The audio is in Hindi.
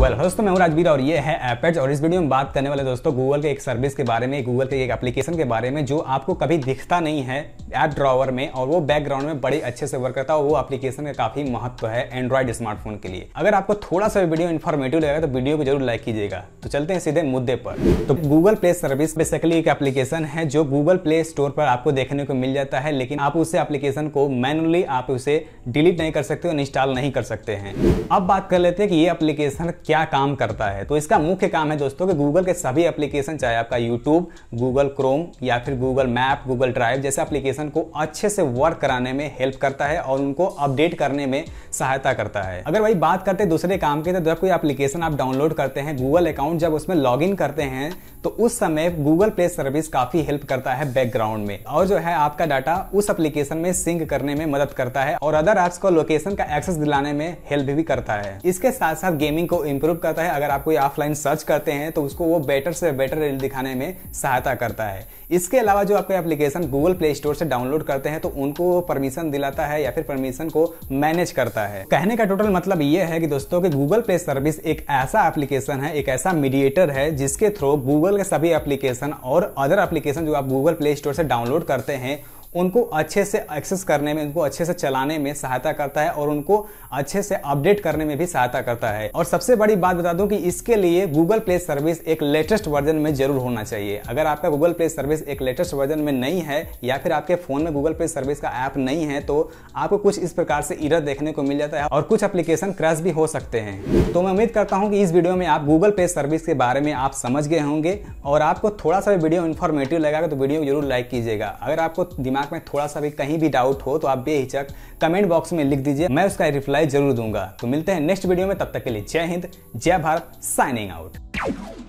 वेल well, दोस्तों मैं हूं राजवीर और ये है एपेज और इस वीडियो में बात करने वाले दोस्तों गूगल के एक सर्विस के बारे में गूगल के एक एप्लीकेशन के बारे में जो आपको कभी दिखता नहीं है ऐप ड्रॉवर में और वो बैकग्राउंड में बड़े अच्छे से वर्क करता है वो एप्लीकेशन का काफी महत्व है एंड्रॉइड स्मार्टफोन के लिए अगर आपको थोड़ा सा वीडियो इन्फॉर्मेटिव लगेगा तो वीडियो को जरूर लाइक कीजिएगा तो चलते हैं सीधे मुद्दे पर तो गूगल प्ले सर्विस बेसिकली एक एप्लीकेशन है जो गूगल प्ले स्टोर पर आपको देखने को मिल जाता है लेकिन आप उस एप्लीकेशन को मैनुअली आप उसे डिलीट नहीं कर सकते इंस्टॉल नहीं कर सकते हैं अब बात कर लेते हैं कि ये एप्लीकेशन क्या काम करता है तो इसका मुख्य काम है दोस्तों कि गूगल के सभी एप्लीकेशन चाहे आपका यूट्यूब गूगल क्रोम या फिर गूगल मैप गूगल ड्राइव जैसे एप्लीकेशन एप्लीकेशन को अच्छे से वर्क कराने में हेल्प करता है और उनको अपडेट करने में सहायता करता है अगर भाई बात करते दूसरे काम की तो जब कोई एप्लीकेशन आप डाउनलोड करते हैं गूगल अकाउंट जब उसमें लॉग करते हैं तो उस समय गूगल प्ले सर्विस काफी हेल्प करता है बैकग्राउंड में और जो है आपका डाटा उस एप्लीकेशन में सिंक करने में मदद करता है और अदर एप्स को लोकेशन का एक्सेस दिलाने में हेल्प भी करता है इसके साथ साथ गेमिंग को इम्प्रूव करता है अगर आप कोई ऑफलाइन सर्च करते हैं तो उसको वो बेटर से बेटर दिखाने में सहायता करता है इसके अलावा जो आपका एप्लीकेशन गूगल प्ले स्टोर से डाउनलोड करते हैं तो उनको परमिशन दिलाता है या फिर परमिशन को मैनेज करता है कहने का टोटल मतलब ये है कि दोस्तों कि गूगल प्ले सर्विस एक ऐसा एप्लीकेशन है एक ऐसा मीडिएटर है जिसके थ्रू गूगल के सभी एप्लीकेशन और अदर एप्लीकेशन जो आप गूगल प्ले स्टोर से डाउनलोड करते हैं उनको अच्छे से एक्सेस करने में उनको अच्छे से चलाने में सहायता करता है और उनको अच्छे से अपडेट करने में भी सहायता करता है और सबसे बड़ी बात बता दूं कि इसके लिए गूगल प्ले सर्विस एक लेटेस्ट वर्जन में जरूर होना चाहिए अगर आपका गूगल प्ले सर्विस एक लेटेस्ट वर्जन में नहीं है या फिर आपके फोन में गूगल प्ले सर्विस का ऐप नहीं है तो आपको कुछ इस प्रकार से इरर देखने को मिल जाता है और कुछ एप्लीकेशन क्रैश भी हो सकते हैं तो मैं उम्मीद करता हूँ कि इस वीडियो में आप गूगल पे सर्विस के बारे में आप समझ गए होंगे और आपको थोड़ा सा वीडियो इन्फॉर्मेटिव लगा तो वीडियो जरूर लाइक कीजिएगा अगर आपको दिमाग दिमाग में थोड़ा सा भी कहीं भी डाउट हो तो आप बेहिचक कमेंट बॉक्स में लिख दीजिए मैं उसका रिप्लाई जरूर दूंगा तो मिलते हैं नेक्स्ट वीडियो में तब तक के लिए जय हिंद जय भारत साइनिंग आउट